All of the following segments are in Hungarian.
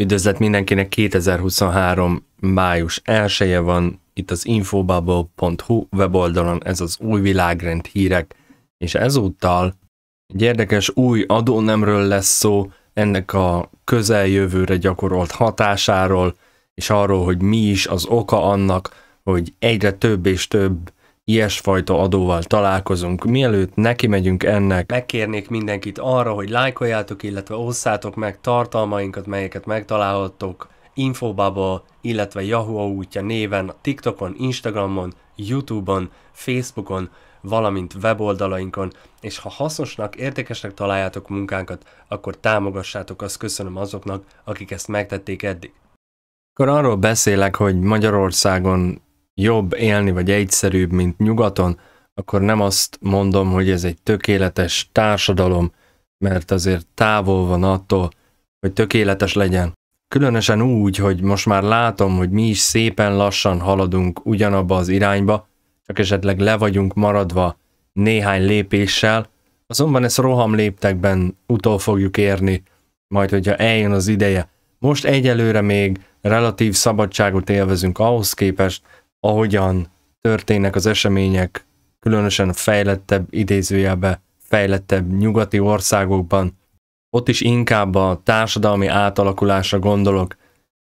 Üdvözlet mindenkinek, 2023 május 1 van, itt az infobubble.hu weboldalon ez az új világrend hírek, és ezúttal egy érdekes új adónemről lesz szó, ennek a közeljövőre gyakorolt hatásáról, és arról, hogy mi is az oka annak, hogy egyre több és több ilyesfajta adóval találkozunk. Mielőtt neki megyünk ennek, megkérnék mindenkit arra, hogy lájkoljátok, illetve osszátok meg tartalmainkat, melyeket megtalálhattok Infobubble, illetve Yahoo útja néven, TikTokon, Instagramon, Youtube-on, Facebookon, valamint weboldalainkon, és ha hasznosnak, értékesnek találjátok munkánkat, akkor támogassátok, azt köszönöm azoknak, akik ezt megtették eddig. Akkor arról beszélek, hogy Magyarországon jobb élni, vagy egyszerűbb, mint nyugaton, akkor nem azt mondom, hogy ez egy tökéletes társadalom, mert azért távol van attól, hogy tökéletes legyen. Különösen úgy, hogy most már látom, hogy mi is szépen lassan haladunk ugyanabba az irányba, csak esetleg le vagyunk maradva néhány lépéssel, azonban ezt roham léptekben utol fogjuk érni, majd hogyha eljön az ideje. Most egyelőre még relatív szabadságot élvezünk ahhoz képest, ahogyan történnek az események, különösen a fejlettebb idézőjelbe, fejlettebb nyugati országokban, ott is inkább a társadalmi átalakulásra gondolok,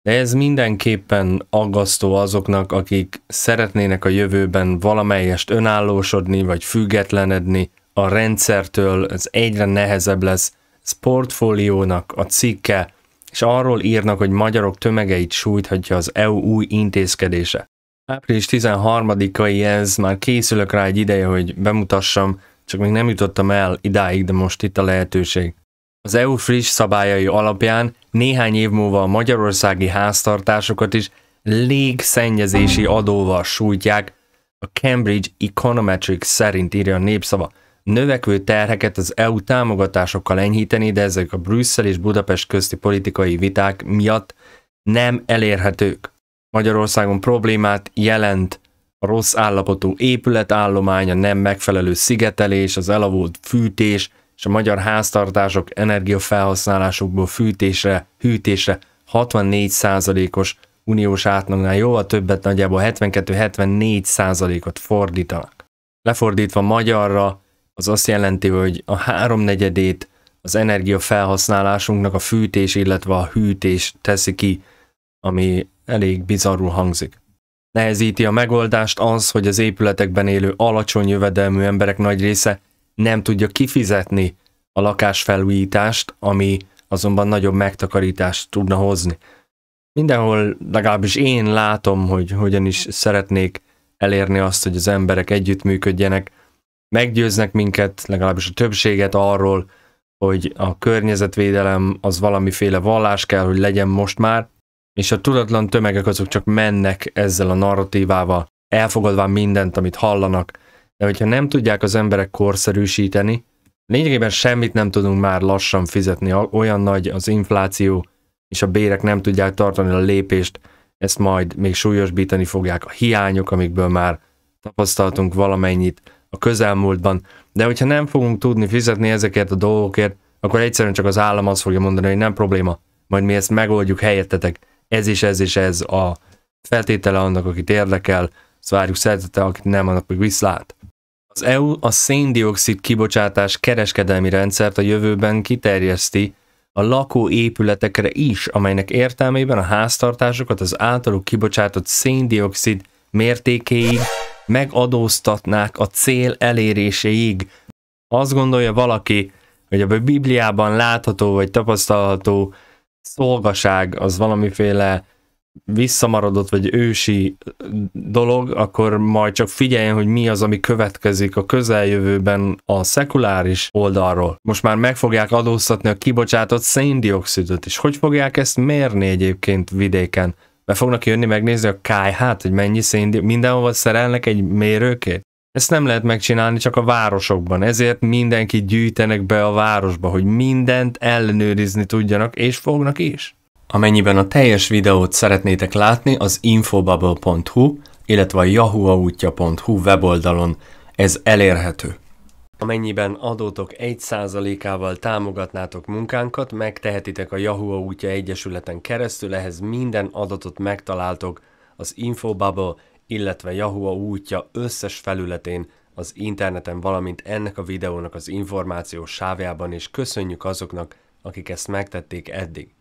de ez mindenképpen aggasztó azoknak, akik szeretnének a jövőben valamelyest önállósodni vagy függetlenedni a rendszertől, ez egyre nehezebb lesz. Ez portfóliónak a cikke, és arról írnak, hogy magyarok tömegeit sújthatja az EU új intézkedése. Április 13-ai ez, már készülök rá egy ideje, hogy bemutassam, csak még nem jutottam el idáig, de most itt a lehetőség. Az EU friss szabályai alapján néhány év múlva a magyarországi háztartásokat is légszennyezési adóval sújtják, a Cambridge Econometrics szerint írja a népszava. Növekvő terheket az EU támogatásokkal enyhíteni, de ezek a Brüsszel és Budapest közti politikai viták miatt nem elérhetők. Magyarországon problémát jelent a rossz állapotú épületállomány, a nem megfelelő szigetelés, az elavult fűtés és a magyar háztartások energiafelhasználásukból fűtésre, hűtésre 64%-os uniós átlagnál jóval többet, nagyjából 72-74%-ot fordítanak. Lefordítva magyarra, az azt jelenti, hogy a háromnegyedét az energiafelhasználásunknak a fűtés, illetve a hűtés teszi ki, ami elég bizarrul hangzik. Nehezíti a megoldást az, hogy az épületekben élő alacsony jövedelmű emberek nagy része nem tudja kifizetni a lakásfelújítást, ami azonban nagyobb megtakarítást tudna hozni. Mindenhol legalábbis én látom, hogy hogyan is szeretnék elérni azt, hogy az emberek együttműködjenek, meggyőznek minket, legalábbis a többséget arról, hogy a környezetvédelem az valamiféle vallás kell, hogy legyen most már, és a tudatlan tömegek azok csak mennek ezzel a narratívával, elfogadván mindent, amit hallanak, de hogyha nem tudják az emberek korszerűsíteni, lényegében semmit nem tudunk már lassan fizetni, olyan nagy az infláció, és a bérek nem tudják tartani a lépést, ezt majd még súlyosbítani fogják a hiányok, amikből már tapasztaltunk valamennyit a közelmúltban, de hogyha nem fogunk tudni fizetni ezeket a dolgokért, akkor egyszerűen csak az állam azt fogja mondani, hogy nem probléma, majd mi ezt megoldjuk helyettetek, ez is ez is ez a feltétele annak, akit érdekel, ezt várjuk szeretettel, akit nem, annak meg viszlát. Az EU a széndiokszid kibocsátás kereskedelmi rendszert a jövőben kiterjeszti a lakó épületekre is, amelynek értelmében a háztartásokat az általuk kibocsátott széndiokszid mértékéig megadóztatnák a cél eléréséig. Azt gondolja valaki, hogy a Bibliában látható vagy tapasztalható szolgaság az valamiféle visszamaradott vagy ősi dolog, akkor majd csak figyeljen, hogy mi az, ami következik a közeljövőben a szekuláris oldalról. Most már meg fogják adóztatni a kibocsátott széndiokszidot is. Hogy fogják ezt mérni egyébként vidéken? Be fognak jönni megnézni a kájhát, hogy mennyi széndiokszid, mindenhova szerelnek egy mérőkét? Ezt nem lehet megcsinálni csak a városokban, ezért mindenki gyűjtenek be a városba, hogy mindent ellenőrizni tudjanak, és fognak is. Amennyiben a teljes videót szeretnétek látni, az infobubble.hu, illetve a yahooautya.hu weboldalon ez elérhető. Amennyiben adótok 1%-ával támogatnátok munkánkat, megtehetitek a Yahoo útja egyesületen keresztül, ehhez minden adatot megtaláltok az Infobubble illetve Yahoo útja összes felületén az interneten, valamint ennek a videónak az információs sávjában, és köszönjük azoknak, akik ezt megtették eddig.